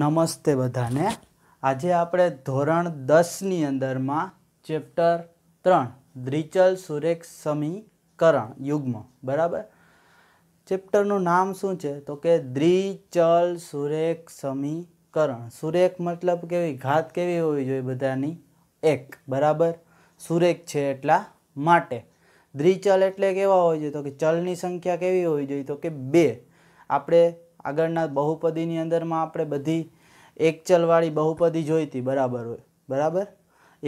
નમસ્તે બધાને આજે આપણે ધોરણ દસની અંદરમાં ચેપ્ટર ત્રણ દ્રિચલ સુરેખ સમીકરણ યુગ્મ બરાબર ચેપ્ટરનું નામ શું છે તો કે દ્રિચલ સુરેખ સમીકરણ સુરેખ મતલબ કેવી ઘાત કેવી હોવી જોઈએ બધાની એક બરાબર સુરેખ છે એટલા માટે દ્રિચલ એટલે કેવા હોવી જોઈએ તો કે ચલની સંખ્યા કેવી હોવી જોઈએ તો કે બે આપણે આગળના બહુપદીની અંદરમાં આપણે બધી એક ચલવાળી બહુપદી જોઈતી બરાબર હોય બરાબર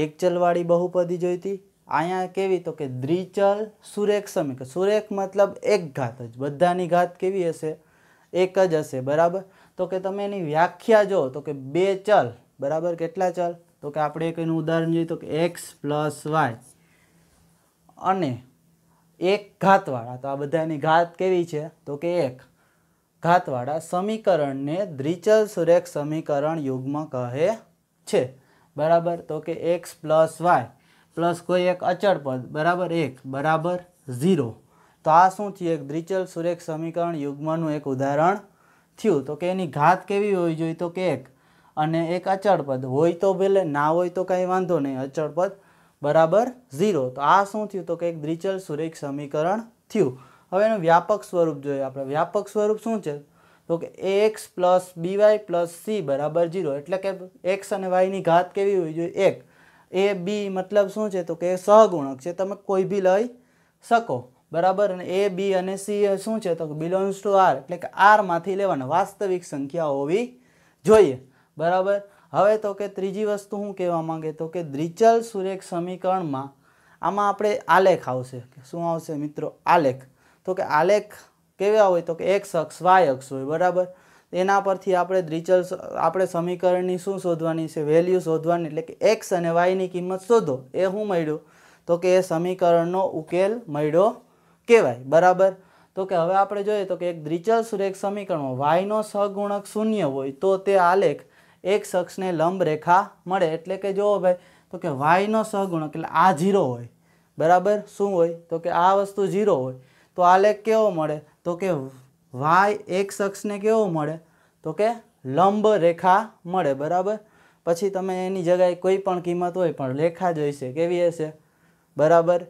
એક ચલવાળી બહુપદી જોઈતી અહીંયા કેવી તો કે દ્રિચલ સુરેખ સમીકરણ સુરેખ મતલબ એક ઘાત જ બધાની ઘાત કેવી હશે એક જ હશે બરાબર તો કે તમે એની વ્યાખ્યા જો તો કે બે ચલ બરાબર કેટલા ચલ તો કે આપણે એક એનું ઉદાહરણ જોઈએ તો કે એક્સ પ્લસ વાય અને એક ઘાતવાળા તો આ બધાની ઘાત કેવી છે તો કે એક ઘાતવાળા સમીકરણને દ્વિચલ સુરેખ સમીકરણ યુગ્મ કહે છે બરાબર તો કે એક્સ પ્લસ વાય પ્લસ કોઈ એક અચળ પદ બરાબર એક બરાબર ઝીરો તો આ શું થયું એક દ્વિચલ સુરેખ સમીકરણ યુગ્મનું એક ઉદાહરણ થયું તો કે એની ઘાત કેવી હોવી જોઈએ તો કે એક અને એક અચળ પદ હોય તો ભલે ના હોય તો કાંઈ વાંધો નહીં અચળ પદ બરાબર ઝીરો તો આ શું થયું તો કે એક દ્વિચલ સુરેખ સમીકરણ થયું હવે એનું વ્યાપક સ્વરૂપ જોઈએ આપણે વ્યાપક સ્વરૂપ શું છે તો કે x plus b y plus c બરાબર જીરો એટલે કે એક્સ અને વાયની ઘાત કેવી હોવી જોઈએ એક એ બી મતલબ શું છે તો કે સહગુણક છે તમે કોઈ બી લઈ શકો બરાબર અને એ બી અને સી શું છે તો બિલોંગ્સ ટુ આર એટલે કે આરમાંથી લેવાના વાસ્તવિક સંખ્યા હોવી જોઈએ બરાબર હવે તો કે ત્રીજી વસ્તુ હું કહેવા માંગે તો કે દ્વિચલ સુરેખ સમીકરણમાં આમાં આપણે આલેખ આવશે શું આવશે મિત્રો આલેખ તો કે આલેખ કેવા હોય તો કે એક્સ અક્ષ વાય અક્ષ હોય બરાબર એના પરથી આપણે દ્રિચલ આપણે સમીકરણની શું શોધવાની છે વેલ્યુ શોધવાની એટલે કે એક્સ અને વાયની કિંમત શોધો એ શું મળ્યું તો કે એ સમીકરણનો ઉકેલ મળ્યો કહેવાય બરાબર તો કે હવે આપણે જોઈએ તો કે એક દ્વિચલ સુરેખ સમીકરણમાં વાયનો સગુણક શૂન્ય હોય તો તે આલેખ એક અક્ષને લંબ રેખા મળે એટલે કે જુઓ ભાઈ તો કે વાયનો સહગુણક એટલે આ ઝીરો હોય બરાબર શું હોય તો કે આ વસ્તુ ઝીરો હોય તો આલેખ કેવો મળે તો કે વાય એક શખ્સને કેવો મળે તો કે લંબ રેખા મળે બરાબર પછી તમે એની જગ્યાએ કોઈ પણ કિંમત હોય પણ રેખા હશે કેવી હશે બરાબર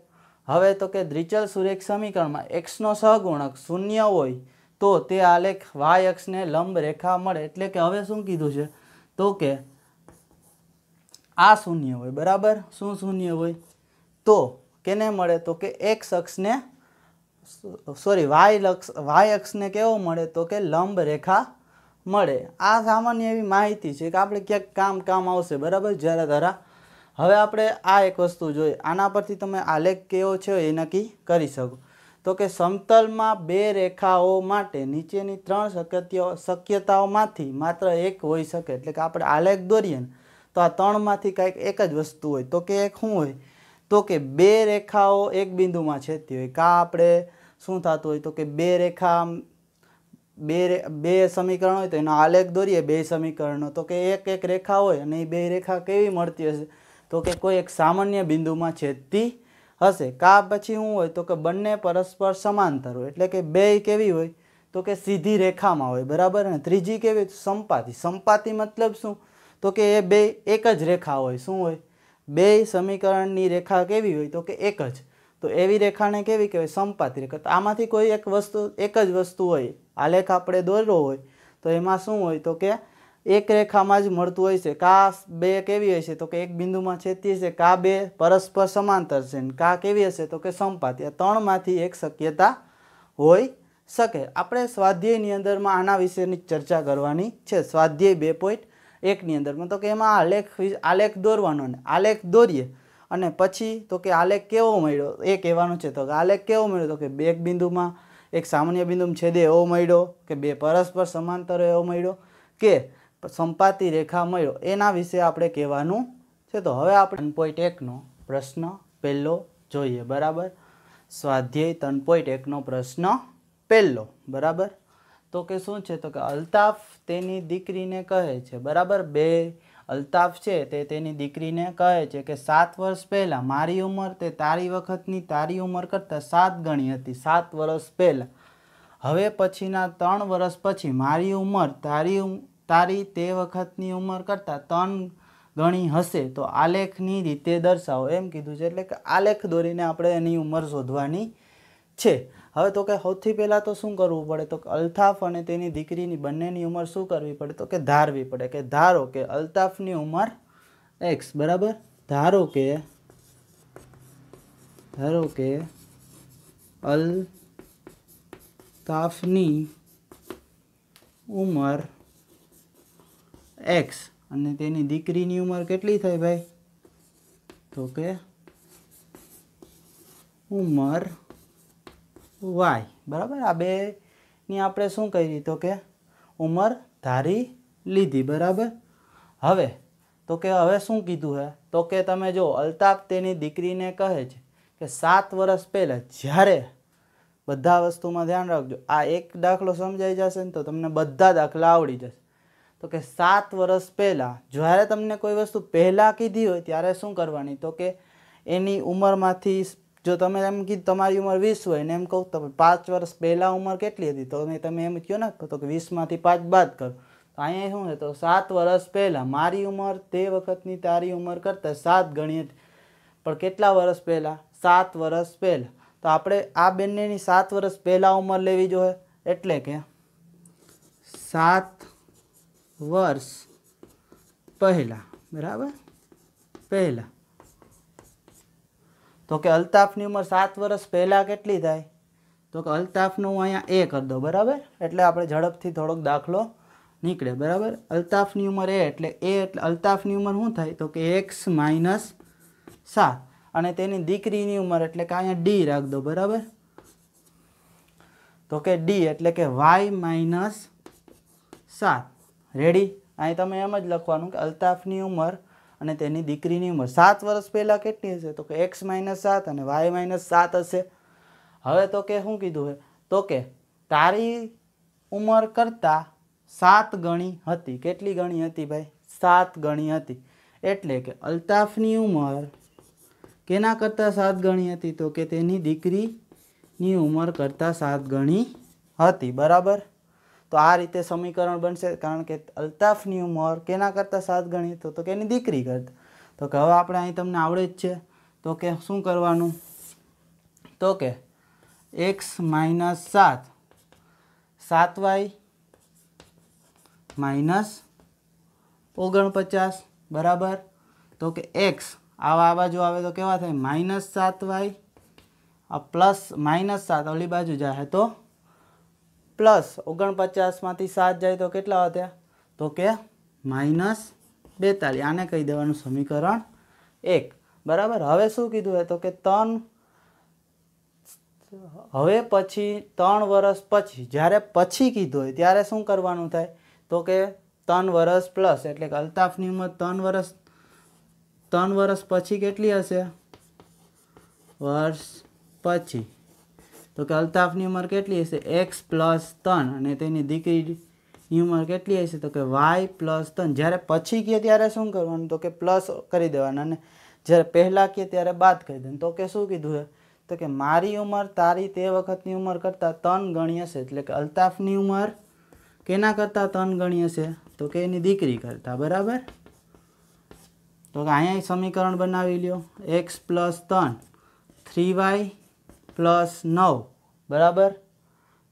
હવે તો કે દ્રિચલ સુરેખ સમીકરણમાં એક્સનો સહગુણક શૂન્ય હોય તો તે આલેખ વાય અક્ષને લંબ રેખા મળે એટલે કે હવે શું કીધું છે તો કે આ શૂન્ય હોય બરાબર શું શૂન્ય હોય તો કેને મળે તો કે એક શખ્સને સોરી વાય અક્ષ વાય અક્ષને કેવો મળે તો કે લંબ રેખા મળે આ સામાન્ય એવી માહિતી છે કે આપણે ક્યાંક કામ કામ આવશે બરાબર જ્યારે ધરા હવે આપણે આ એક વસ્તુ જોઈએ આના પરથી તમે આલેખ કેવો છે એ નક્કી કરી શકો તો કે સમતલમાં બે રેખાઓ માટે નીચેની ત્રણ શક્ય શક્યતાઓમાંથી માત્ર એક હોઈ શકે એટલે કે આપણે આલેખ દોરીએ ને તો આ ત્રણમાંથી કાંઈક એક જ વસ્તુ હોય તો કે એક શું હોય તો કે બે રેખાઓ એક બિંદુમાં છેદતી હોય કા આપણે શું થતું હોય તો કે બે રેખા બે બે સમીકરણ હોય તો એનો આલેખ દોરીએ બે સમીકરણનો તો કે એક એક રેખા હોય અને એ બે રેખા કેવી મળતી હશે તો કે કોઈ એક સામાન્ય બિંદુમાં છેદતી હશે કા પછી શું હોય તો કે બંને પરસ્પર સમાંતર હોય એટલે કે બે કેવી હોય તો કે સીધી રેખામાં હોય બરાબર ને ત્રીજી કેવી સંપાતિ સંપાતિ મતલબ શું તો કે એ બે એક જ રેખા હોય શું હોય બે સમીકરણની રેખા કેવી હોય તો કે એક જ તો એવી રેખાને કેવી કહેવાય સંપાતી રેખા તો આમાંથી કોઈ એક વસ્તુ એક જ વસ્તુ હોય આલેખ આપણે દોર્યો હોય તો એમાં શું હોય તો કે એક રેખામાં જ મળતું હોય છે કા બે કેવી હોય છે તો કે એક બિંદુમાં છેદતી છે કા બે પરસ્પર સમાંતર છે ને કા કેવી હશે તો કે સંપાતી આ ત્રણમાંથી એક શક્યતા હોય શકે આપણે સ્વાધ્યાયની અંદરમાં આના વિશેની ચર્ચા કરવાની છે સ્વાધ્યાય બે પોઈન્ટ એકની અંદરમાં તો કે એમાં આલેખ આલેખ દોરવાનો ને આલેખ દોરીએ અને પછી તો કે આલેખ કેવો મળ્યો એ કહેવાનું છે તો કે આલેખ કેવો મળ્યો તો કે બે બિંદુમાં એક સામાન્ય બિંદુમાં છેદે એવો મળ્યો કે બે પરસ્પર સમાંતર એવો મળ્યો કે સંપાતી રેખા મળ્યો એના વિશે આપણે કહેવાનું છે તો હવે આપણે ત્રણ પોઈન્ટ એકનો પ્રશ્ન પહેલો જોઈએ બરાબર સ્વાધ્યાય ત્રણ પોઈન્ટ એકનો પ્રશ્ન પહેલો બરાબર તો કે શું છે તો કે અલ્તાફ તેની દીકરીને કહે છે બરાબર બે અલ્તાફ છે તે તેની દીકરીને કહે છે કે સાત વર્ષ પહેલાં મારી ઉંમર તે તારી વખતની તારી ઉંમર કરતાં સાત ગણી હતી સાત વર્ષ પહેલાં હવે પછીના ત્રણ વર્ષ પછી મારી ઉંમર તારી તારી તે વખતની ઉંમર કરતાં ત્રણ ગણી હશે તો આલેખની રીતે દર્શાવો એમ કીધું છે એટલે કે આલેખ દોરીને આપણે એની ઉંમર શોધવાની છે હવે તો કે સૌથી પહેલાં તો શું કરવું પડે તો અલ્તાફ અને તેની દીકરીની બંનેની ઉંમર શું કરવી પડે તો કે ધારવી પડે કે ધારો કે અલ્તાફની ઉંમર એક્સ બરાબર ધારો કે ધારો કે અલ્તાફની ઉંમર એક્સ અને તેની દીકરીની ઉંમર કેટલી થઈ ભાઈ તો કે ઉંમર વાય બરાબર આ બેની આપણે શું કરી તો કે ઉંમર ધારી લીધી બરાબર હવે તો કે હવે શું કીધું હે તો કે તમે જો અલ્તાફ તેની દીકરીને કહે છે કે સાત વર્ષ પહેલાં જ્યારે બધા વસ્તુમાં ધ્યાન રાખજો આ એક દાખલો સમજાઈ જશે ને તો તમને બધા દાખલા આવડી જશે તો કે સાત વર્ષ પહેલાં જ્યારે તમને કોઈ વસ્તુ પહેલાં કીધી હોય ત્યારે શું કરવાની તો કે એની ઉંમરમાંથી જો તમે એમ કીધું તમારી ઉંમર વીસ હોય ને એમ કહું તમે પાંચ વર્ષ પહેલાં ઉંમર કેટલી હતી તો તમે એમ કહો ને તો કે વીસમાંથી પાંચ બાદ કરો તો અહીંયા શું છે તો સાત વર્ષ પહેલાં મારી ઉંમર તે વખતની તારી ઉંમર કરતાં સાત ગણી હતી પણ કેટલા વર્ષ પહેલાં સાત વર્ષ પહેલાં તો આપણે આ બંનેની સાત વર્ષ પહેલાં ઉંમર લેવી જોઈએ એટલે કે સાત વર્ષ પહેલાં બરાબર પહેલાં તો કે અલ્તાફની ઉંમર સાત વર્ષ પહેલાં કેટલી થાય તો કે અલ્તાફનું હું અહીંયા એ કરી દઉં બરાબર એટલે આપણે ઝડપથી થોડોક દાખલો નીકળે બરાબર અલ્તાફની ઉંમર એ એટલે એ એટલે અલ્તાફની ઉંમર શું થાય તો કે એક્સ માઇનસ સાત અને તેની દીકરીની ઉંમર એટલે કે અહીંયા ડી રાખ દો બરાબર તો કે ડી એટલે કે વાય માઇનસ સાત રેડી અહીં તમે એમ જ લખવાનું કે અલ્તાફની ઉંમર અને તેની દીકરીની ઉંમર સાત વર્ષ પહેલાં કેટલી હશે તો કે એક્સ માઇનસ સાત અને વાય માઇનસ સાત હશે હવે તો કે શું કીધું હે તો કે તારી ઉંમર કરતાં સાત ગણી હતી કેટલી ગણી હતી ભાઈ સાત ગણી હતી એટલે કે અલ્તાફની ઉંમર કેના કરતાં સાત ગણી હતી તો કે તેની દીકરીની ઉંમર કરતાં સાત ગણી હતી બરાબર તો આ રીતે સમીકરણ બનશે કારણ કે અલ્તાફની ઉંમર કેના કરતાં સાત ગણી તો કે એની દીકરી કરતા તો કે હવે આપણે અહીં તમને આવડે જ છે તો કે શું કરવાનું તો કે એક્સ માઇનસ સાત સાત વાય માઇનસ ઓગણપચાસ બરાબર તો કે એક્સ આવા આ બાજુ આવે તો કેવા થાય માઇનસ સાત વાય પ્લસ માઇનસ સાત ઓલી બાજુ જાય તો પ્લસ ઓગણપચાસમાંથી સાત જાય તો કેટલા વધ્યા તો કે માઇનસ બેતાલીસ આને કહી દેવાનું સમીકરણ એક બરાબર હવે શું કીધું હોય તો કે ત્રણ હવે પછી ત્રણ વર્ષ પછી જ્યારે પછી કીધું હોય ત્યારે શું કરવાનું થાય તો કે ત્રણ વર્ષ પ્લસ એટલે કે અલ્તાફની ઉંમર ત્રણ વર્ષ ત્રણ વર્ષ પછી કેટલી હશે વર્ષ પછી તો કે અલ્તાફની ઉંમર કેટલી હશે એક્સ પ્લસ ત્રણ અને તેની દીકરીની ઉંમર કેટલી હશે તો કે વાય પ્લસ ત્રણ જ્યારે પછી કહે ત્યારે શું કરવાનું તો કે પ્લસ કરી દેવાના અને જ્યારે પહેલાં કહે ત્યારે બાદ કરી દેવાનું તો કે શું કીધું છે તો કે મારી ઉંમર તારી તે વખતની ઉંમર કરતાં ત્રણ ગણી હશે એટલે કે અલ્તાફની ઉંમર કેના કરતાં ત્રણ ગણી હશે તો કે એની દીકરી કરતાં બરાબર તો કે અહીંયા સમીકરણ બનાવી લ્યો એક્સ પ્લસ ત્રણ થ્રી વાય પ્લસ નવ બરાબર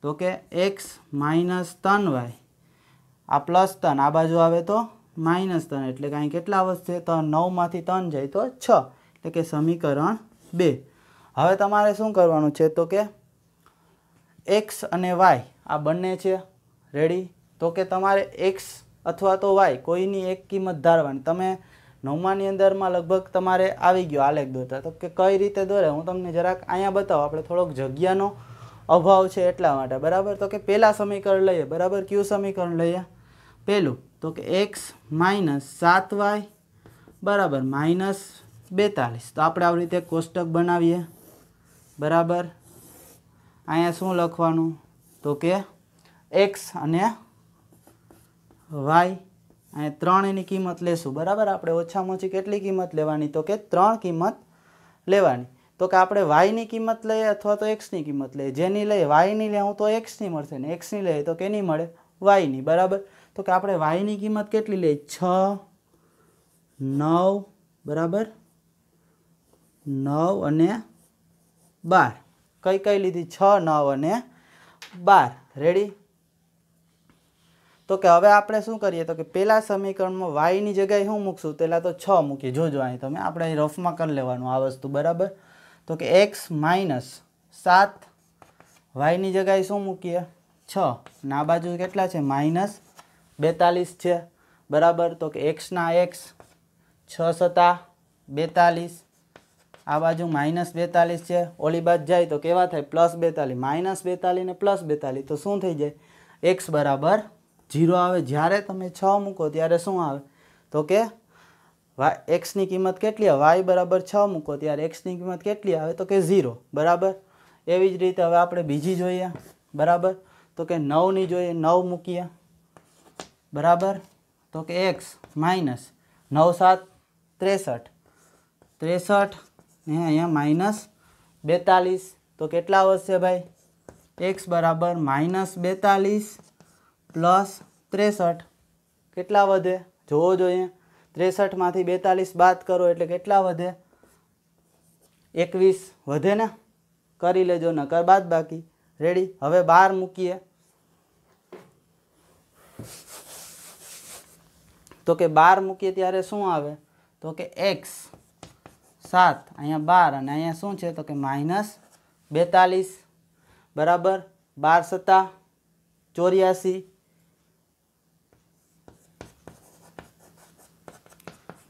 તો કે એક્સ માઇનસ ત્રણ વાય આ પ્લસ ત્રણ આ બાજુ આવે તો માઇનસ ત્રણ એટલે કે અહીં કેટલા આવશે ત્રણ નવમાંથી ત્રણ જાય તો છ એટલે કે સમીકરણ બે હવે તમારે શું કરવાનું છે તો કે એક્સ અને વાય આ બંને છે રેડી તો કે તમારે એક્સ અથવા તો વાય કોઈની એક કિંમત ધારવાની તમે નવમાની અંદરમાં લગભગ તમારે આવી ગયો આલેખ દોરતા તો કે કઈ રીતે દોરે હું તમને જરાક અહીંયા બતાવું આપણે થોડોક જગ્યાનો અભાવ છે એટલા માટે બરાબર તો કે પહેલાં સમીકરણ લઈએ બરાબર કયું સમીકરણ લઈએ પહેલું તો કે એક્સ માઇનસ સાત વાય બરાબર માઇનસ બેતાલીસ તો આપણે આવી રીતે કોષ્ટક બનાવીએ બરાબર અહીંયા શું લખવાનું તો કે એક્સ અને વાય અને ત્રણ એની કિંમત લેશું બરાબર આપણે ઓછામાં ઓછી કેટલી કિંમત લેવાની તો કે ત્રણ કિંમત લેવાની તો કે આપણે વાયની કિંમત લઈએ અથવા તો એક્સની કિંમત લઈએ જેની લઈએ વાયની લેવું તો એક્સની મળશે ને એક્સની લઈએ તો કેની મળે વાયની બરાબર તો કે આપણે વાયની કિંમત કેટલી લઈએ છ નવ બરાબર નવ અને બાર કઈ કઈ લીધી છ નવ અને બાર રેડી તો કે હવે આપણે શું કરીએ તો કે પહેલા સમીકરણમાં વાયની જગ્યાએ શું મૂકશું પહેલાં તો છ મૂકીએ જોજો અહીં તમે આપણે અહીં રફમાં કરી લેવાનું આ વસ્તુ બરાબર તો કે એક્સ માઇનસ સાત વાયની જગ્યાએ શું મૂકીએ છ અને આ બાજુ કેટલા છે માઇનસ બેતાલીસ છે બરાબર તો કે એક્સના એક્સ છ સત્તા બેતાલીસ આ બાજુ માઇનસ બેતાલીસ છે ઓલી બાજુ જાય તો કેવા થાય પ્લસ બેતાલીસ માઇનસ બેતાલીસ ને પ્લસ બેતાલીસ તો શું થઈ જાય એક્સ બરાબર 0 આવે જ્યારે તમે 6 મુકો ત્યારે શું આવે તો કે y x ની કિંમત કેટલી છે y = 6 મુકો ત્યારે x ની કિંમત કેટલી આવે તો કે 0 બરાબર આવી જ રીતે હવે આપણે બીજી જોઈએ બરાબર તો કે 9 ની જોઈએ 9 મુક્યા બરાબર તો કે x - 9 7 63 63 ને અહીંયા - 42 તો કેટલા આવશે ભાઈ x = -42 પ્લસ ત્રેસઠ કેટલા વધે જોવો જોઈએ ત્રેસઠમાંથી બેતાલીસ બાદ કરો એટલે કેટલા વધે એકવીસ વધે ને કરી લેજો નકર બાદ બાકી રેડી હવે બાર મૂકીએ તો કે બાર મૂકીએ ત્યારે શું આવે તો કે એક્સ સાત અહીંયા બાર અને અહીંયા શું છે તો કે માઇનસ બેતાલીસ બરાબર બાર સત્તા ચોર્યાસી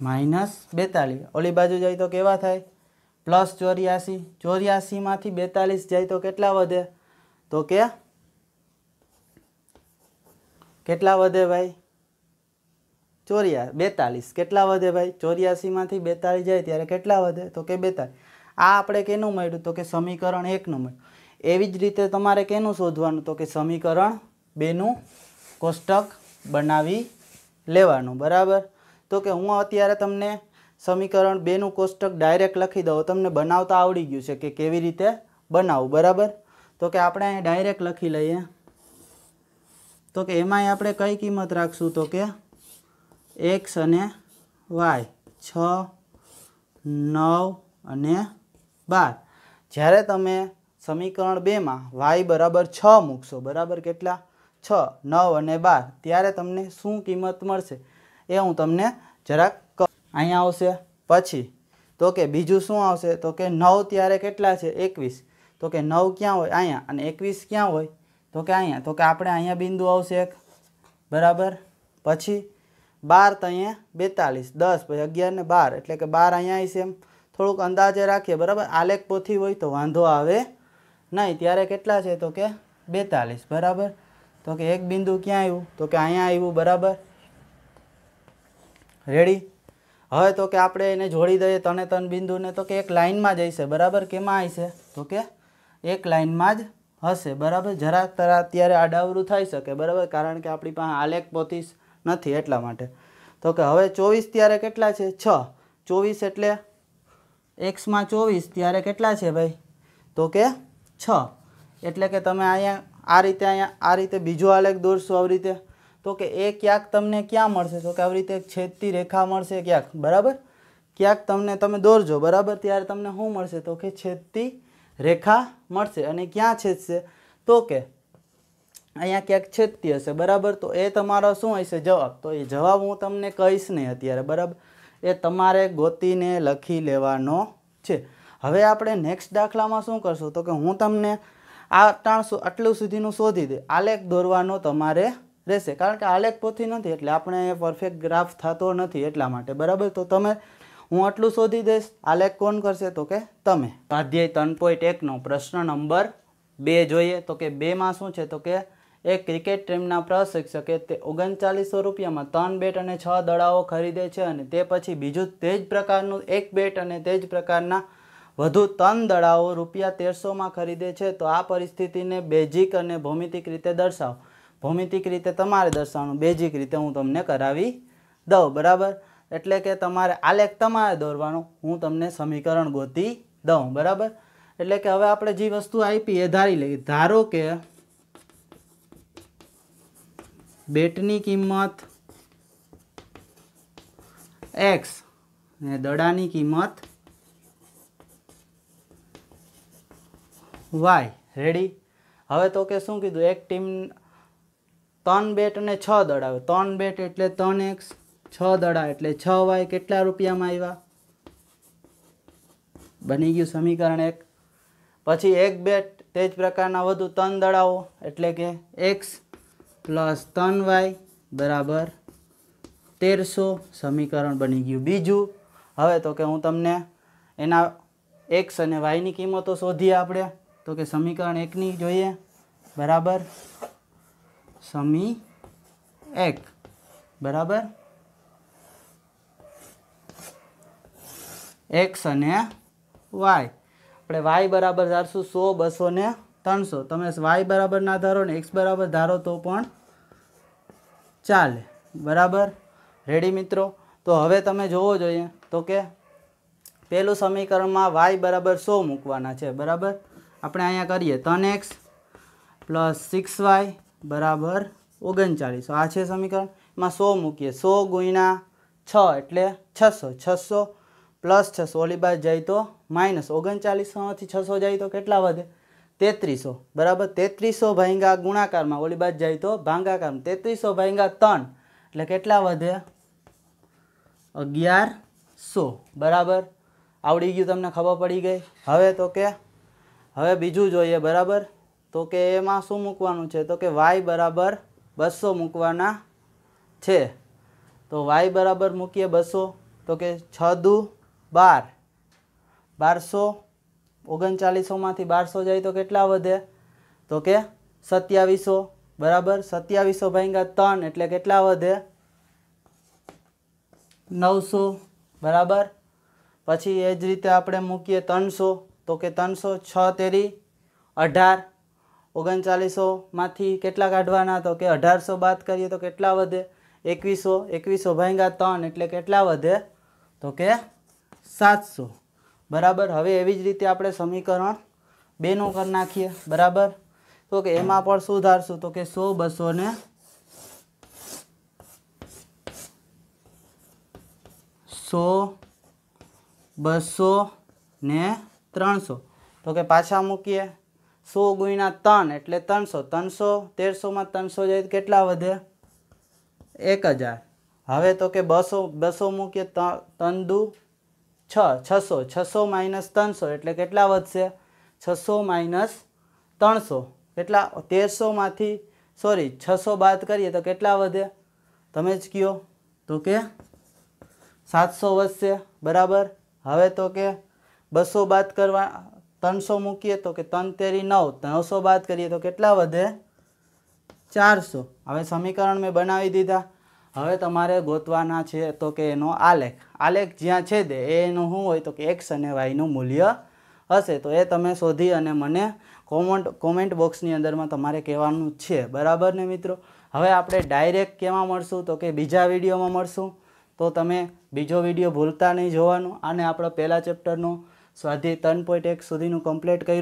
માઇનસ બેતાલીસ ઓલી બાજુ જાય તો કેવા થાય પ્લસ ચોર્યાસી ચોર્યાસીમાંથી બેતાલીસ જાય તો કેટલા વધે તો કે કેટલા વધે ભાઈ ચોર્યા બેતાલીસ કેટલા વધે ભાઈ ચોર્યાસીમાંથી બેતાલીસ જાય ત્યારે કેટલા વધે તો કે બેતાલીસ આ આપણે કેનું મળ્યું તો કે સમીકરણ એકનું મળ્યું એવી જ રીતે તમારે કેનું શોધવાનું તો કે સમીકરણ બેનું કોષ્ટક બનાવી લેવાનું બરાબર તો કે હું અત્યારે તમને સમીકરણ બેનું કોષ્ટક ડાયરેક્ટ લખી દઉં તમને બનાવતા આવડી ગયું છે કે કેવી રીતે બનાવું બરાબર તો કે આપણે અહીંયા ડાયરેક્ટ લખી લઈએ તો કે એમાંય આપણે કઈ કિંમત રાખશું તો કે એક્સ અને વાય છ નવ અને બાર જ્યારે તમે સમીકરણ બેમાં વાય બરાબર છ મૂકશો બરાબર કેટલા છ નવ અને બાર ત્યારે તમને શું કિંમત મળશે એ હું તમને જરાક કહું અહીંયા આવશે પછી તો કે બીજું શું આવશે તો કે નવ ત્યારે કેટલા છે એકવીસ તો કે નવ ક્યાં હોય અહીંયા અને એકવીસ ક્યાં હોય તો કે અહીંયા તો કે આપણે અહીંયા બિંદુ આવશે એક બરાબર પછી બાર તો અહીંયા બેતાલીસ દસ પછી અગિયાર ને બાર એટલે કે બાર અહીંયા આવી છે એમ થોડુંક અંદાજે રાખીએ બરાબર આલેખ પોથી હોય તો વાંધો આવે નહીં ત્યારે કેટલા છે તો કે બેતાલીસ બરાબર તો કે એક બિંદુ ક્યાં આવ્યું તો કે અહીંયા આવ્યું બરાબર રેડી હવે તો કે આપણે એને જોડી દઈએ તને તન બિંદુને તો કે એક લાઇનમાં જ હશે બરાબર કેમાં આવશે તો કે એક લાઇનમાં જ હશે બરાબર જરાક તરા અત્યારે આડાવરું થઈ શકે બરાબર કારણ કે આપણી પાસે આલેખ પોતીસ નથી એટલા માટે તો કે હવે ચોવીસ ત્યારે કેટલા છે છ ચોવીસ એટલે એક્સમાં ચોવીસ ત્યારે કેટલા છે ભાઈ તો કે છ એટલે કે તમે અહીંયા આ રીતે અહીંયા આ રીતે બીજો આલેખ દોરશો આવી રીતે તો કે એ ક્યાંક તમને ક્યાં મળશે તો કે આવી રીતે છેદતી રેખા મળશે ક્યાંક બરાબર ક્યાંક તમને તમે દોરજો બરાબર ત્યારે તમને શું મળશે તો કે છેદતી રેખા મળશે અને ક્યાં છેદશે તો કે અહીંયા ક્યાંક છેદતી હશે બરાબર તો એ તમારો શું હશે જવાબ તો એ જવાબ હું તમને કહીશ નહીં અત્યારે બરાબર એ તમારે ગોતીને લખી લેવાનો છે હવે આપણે નેક્સ્ટ દાખલામાં શું કરશું તો કે હું તમને આ ત્રણસો આટલું સુધીનું શોધી દે આલેખ દોરવાનો તમારે રહેશે કારણ કે આલેખ પોથી નથી એટલે આપણે એ પરફેક્ટ ગ્રાફ થતો નથી એટલા માટે બરાબર તો તમે હું આટલું શોધી દઈશ આલેખ કોણ કરશે તો કે તમે સ્વાધ્યાય ત્રણ પોઈન્ટ એકનો પ્રશ્ન નંબર બે જોઈએ તો કે બેમાં શું છે તો કે એક ક્રિકેટ ટીમના પ્રશિક્ષકે તે ઓગણચાલીસો રૂપિયામાં ત્રણ બેટ અને છ દડાઓ ખરીદે છે અને તે પછી બીજું તે જ પ્રકારનું એક બેટ અને તે જ પ્રકારના વધુ ત્રણ દડાઓ રૂપિયા તેરસોમાં ખરીદે છે તો આ પરિસ્થિતિને બેઝિક અને ભૌમિતિક રીતે દર્શાવો ભૌમિતિક રીતે તમારે દર્શાવવાનું બેઝિક રીતે હું તમને કરાવી દઉં બરાબર એટલે કે તમારે આલેખ તમારે દોરવાનું હું તમને સમીકરણ ગોતી દઉં બરાબર એટલે કે હવે આપણે જે વસ્તુ આપી એ ધારી લઈએ ધારો કે બેટની કિંમત એક્સ ને દડાની કિંમત વાય રેડી હવે તો કે શું કીધું એક ટીમ ત્રણ બેટ અને છ દડા આવે ત્રણ બેટ એટલે ત્રણ એક્સ છ દડા એટલે છ વાય કેટલા રૂપિયામાં આવ્યા બની ગયું સમીકરણ એક પછી એક બેટ તે જ પ્રકારના વધુ ત્રણ દડાઓ એટલે કે એક્સ પ્લસ ત્રણ વાય બરાબર તેરસો સમીકરણ બની ગયું બીજું હવે તો કે હું તમને એના એક્સ અને વાયની કિંમતો શોધીએ આપણે તો કે સમીકરણ એકની જોઈએ બરાબર સમી એક બરાબર એક્સ અને વાય આપણે વાય બરાબર ધારશું સો બસો ને ત્રણસો તમે વાય બરાબર ના ધારો ને એક્સ બરાબર ધારો તો પણ ચાલે બરાબર રેડી મિત્રો તો હવે તમે જોવો જોઈએ તો કે પહેલું સમીકરણમાં વાય બરાબર સો મૂકવાના છે બરાબર આપણે અહીંયા કરીએ ત્રણ એક્સ પ્લસ સિક્સ વાય બરાબર ઓગણચાળીસ આ છે સમીકરણ એમાં સો મૂકીએ સો ગુણ્યા છ એટલે છસો છસો પ્લસ છસો ઓલી બાદ જાય તો માઇનસ ઓગણચાલીસોમાંથી છસો જાય તો કેટલા વધે તેત્રીસો બરાબર તેત્રીસો ભાંગા ગુણાકારમાં ઓલી બાદ જાય તો ભાંગાકાર તેત્રીસો ભાંગા ત્રણ એટલે કેટલા વધે અગિયારસો બરાબર આવડી ગયું તમને ખબર પડી ગઈ હવે તો કે હવે બીજું જોઈએ બરાબર તો કે એમાં શું મૂકવાનું છે તો કે વાય બરાબર બસો મૂકવાના છે તો વાય બરાબર મૂકીએ બસો તો કે છ દુ બાર બારસો ઓગણચાલીસોમાંથી બારસો જાય તો કેટલા વધે તો કે સત્યાવીસો બરાબર સત્યાવીસો ભાંગ્યા ત્રણ એટલે કેટલા વધે નવસો બરાબર પછી એ જ રીતે આપણે મૂકીએ ત્રણસો તો કે ત્રણસો છ તેરી અઢાર ઓગણચાલીસોમાંથી કેટલા કાઢવાના તો કે અઢારસો બાદ કરીએ તો કેટલા વધે એકવીસો એકવીસો ભાંગા ત્રણ એટલે કેટલા વધે તો કે સાતસો બરાબર હવે એવી જ રીતે આપણે સમીકરણ બેનું કરી નાખીએ બરાબર તો કે એમાં પણ સુધારશું તો કે સો બસો ને સો બસો ને ત્રણસો તો કે પાછા મૂકીએ સો ગુણ્યા ત્રણ એટલે ત્રણસો ત્રણસો તેરસોમાં ત્રણસો જાય કેટલા વધે એક હજાર હવે તો કે બસો બસો મૂકીએ તંદુ છ છસો છસો માઇનસ ત્રણસો એટલે કેટલા વધશે છસો માઇનસ ત્રણસો કેટલા તેરસોમાંથી સોરી છસો બાદ કરીએ તો કેટલા વધે તમે જ કહો તો કે સાતસો વધશે બરાબર હવે તો કે બસો બાદ કરવા ત્રણસો મૂકીએ તો કે ત્રણ તેરી નવ નવસો બાદ કરીએ તો કેટલા વધે ચારસો હવે સમીકરણ મેં બનાવી દીધા હવે તમારે ગોતવાના છે તો કે એનો આલેખ આલેખ જ્યાં છે તે એનું શું હોય તો કે એક્સ અને વાયનું મૂલ્ય હશે તો એ તમે શોધી અને મને કોમેન્ટ કોમેન્ટ બોક્સની અંદરમાં તમારે કહેવાનું છે બરાબર ને મિત્રો હવે આપણે ડાયરેક્ટ કેવા મળશું તો કે બીજા વિડીયોમાં મળશું તો તમે બીજો વિડીયો ભૂલતા નહીં જોવાનું અને આપણો પહેલા ચેપ્ટરનો સ્વાધ્યાય ત્રણ પોઈન્ટ એક સુધીનું કમ્પ્લીટ કર્યું